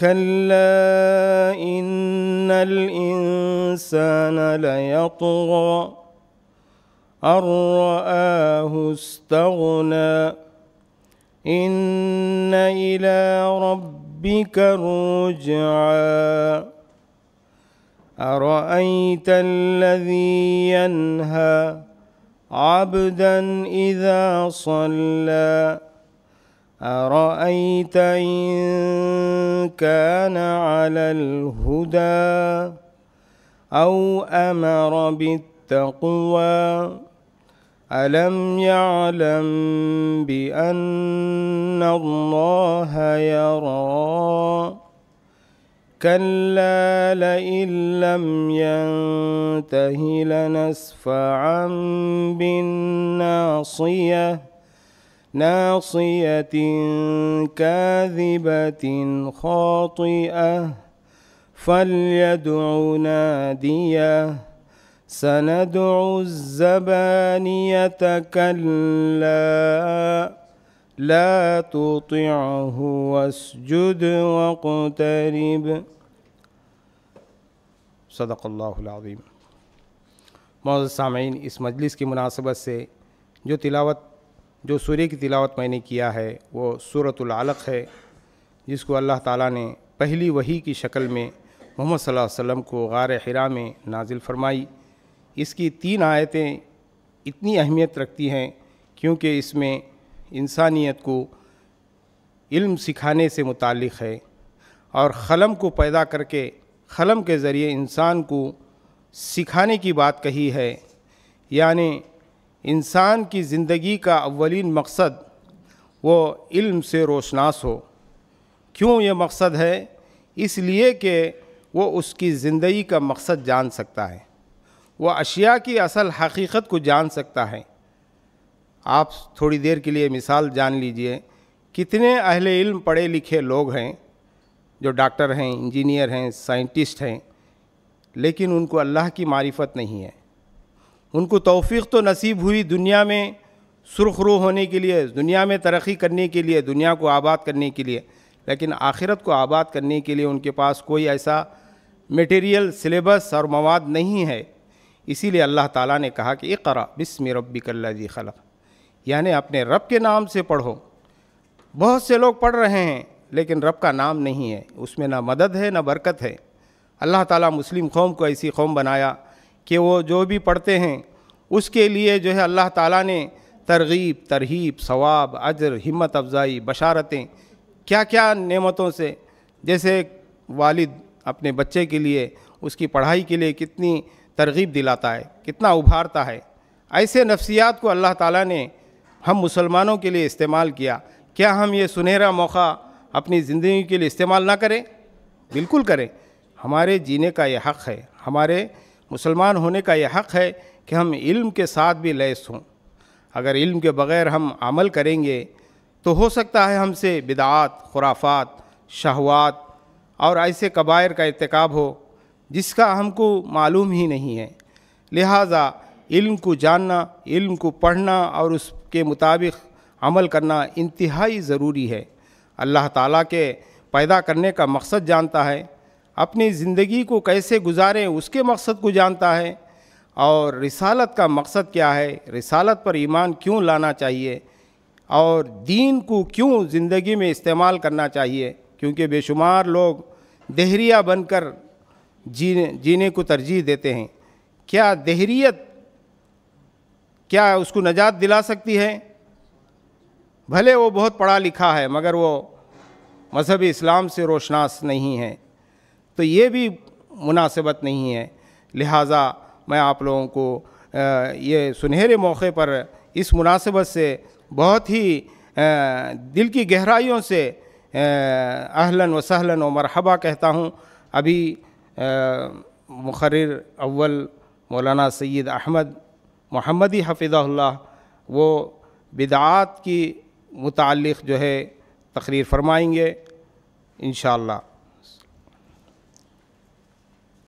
كلا إن الإنسان ليطغى أن رآه استغنى إن إلى ربك الرجعى أرأيت الذي ينهى عبدا إذا صلى أرأيت إن كان على الهدى أو أمر بالتقوى ألم يعلم بأن الله يرى كلا لئن لم ينته لنسفعا بالناصيه ناصية كاذبة خاطئة فليدع ناديه سندع الزبانية كلا لا تطعه واسجد واقترب صدق الله العظيم معزز سامعین اس مجلس کی مناسبت سے جو تلاوت جو سورے کی تلاوت میں نے کیا ہے وہ صورت العلق ہے جس کو اللہ تعالیٰ نے پہلی وہی کی شکل میں محمد صلی اللہ علیہ وسلم کو غار حرا میں نازل فرمائی اس کی تین آیتیں اتنی اہمیت رکھتی ہیں کیونکہ اس میں انسانیت کو علم سکھانے سے متعلق ہے اور قلم کو پیدا کر کے قلم کے ذریعے انسان کو سکھانے کی بات کہی ہے یعنی انسان کی زندگی کا اولین مقصد وہ علم سے روشناس ہو کیوں یہ مقصد ہے اس لیے کہ وہ اس کی زندگی کا مقصد جان سکتا ہے وہ اشیاء کی اصل حقیقت کو جان سکتا ہے آپ تھوڑی دیر کے لیے مثال جان لیجئے کتنے اہل علم پڑھے لکھے لوگ ہیں جو ڈاکٹر ہیں انجینئر ہیں سائنٹسٹ ہیں لیکن ان کو اللہ کی معرفت نہیں ہے ان کو توفیق تو نصیب ہوئی دنیا میں سرخ روح ہونے کے لیے دنیا میں ترقی کرنے کے لیے دنیا کو آباد کرنے کے لیے لیکن آخرت کو آباد کرنے کے لیے ان کے پاس کوئی ایسا میٹیریل سلیبس اور مواد نہیں ہے اسی لیے اللہ تعالیٰ نے کہا کہ اقرا بسم ربک اللہ جی خلف یعنی اپنے رب کے نام سے پڑھو بہت سے لوگ پڑھ رہے ہیں لیکن رب کا نام نہیں ہے اس میں نہ مدد ہے نہ برکت ہے اللہ تعالیٰ مسلم قوم کو ایسی قوم بنایا کہ وہ جو بھی پڑھتے ہیں اس کے لیے جو ہے اللہ تعالیٰ نے ترغیب ترہیب ثواب اجر ہمت افزائی بشارتیں کیا کیا نعمتوں سے جیسے والد اپنے بچے کے لیے اس کی پڑھائی کے لیے کتنی ترغیب دلاتا ہے کتنا ابھارتا ہے ایسے نفسیات کو اللہ تعالیٰ نے ہم مسلمانوں کے لیے استعمال کیا کیا ہم یہ سنہرا موقع اپنی زندگی کے لیے استعمال نہ کریں بالکل کریں ہمارے جینے کا یہ حق ہے ہمارے مسلمان ہونے کا یہ حق ہے کہ ہم علم کے ساتھ بھی لیس ہوں اگر علم کے بغیر ہم عمل کریں گے تو ہو سکتا ہے ہم سے بدعات خرافات شہوات اور ایسے قبائر کا ارتکاب ہو جس کا ہم کو معلوم ہی نہیں ہے لہٰذا علم کو جاننا علم کو پڑھنا اور اس کے مطابق عمل کرنا انتہائی ضروری ہے اللہ تعالیٰ کے پیدا کرنے کا مقصد جانتا ہے اپنی زندگی کو کیسے گزاریں اس کے مقصد کو جانتا ہے اور رسالت کا مقصد کیا ہے رسالت پر ایمان کیوں لانا چاہیے اور دین کو کیوں زندگی میں استعمال کرنا چاہیے کیونکہ بے شمار لوگ دہریہ بن کر جینے جینے کو ترجیح دیتے ہیں کیا دہریت کیا اس کو نجات دلا سکتی ہے بھلے وہ بہت پڑھا لکھا ہے مگر وہ مذہب اسلام سے روشناس نہیں ہے تو یہ بھی مناسبت نہیں ہے لہٰذا میں آپ لوگوں کو یہ سنہرے موقع پر اس مناسبت سے بہت ہی دل کی گہرائیوں سے اہلن و سہلن و مرحبا کہتا ہوں ابھی مقرر اول مولانا سید احمد محمدی حفظہ اللہ وہ بدعات کی متعلق جو ہے تقریر فرمائیں گے انشاءاللہ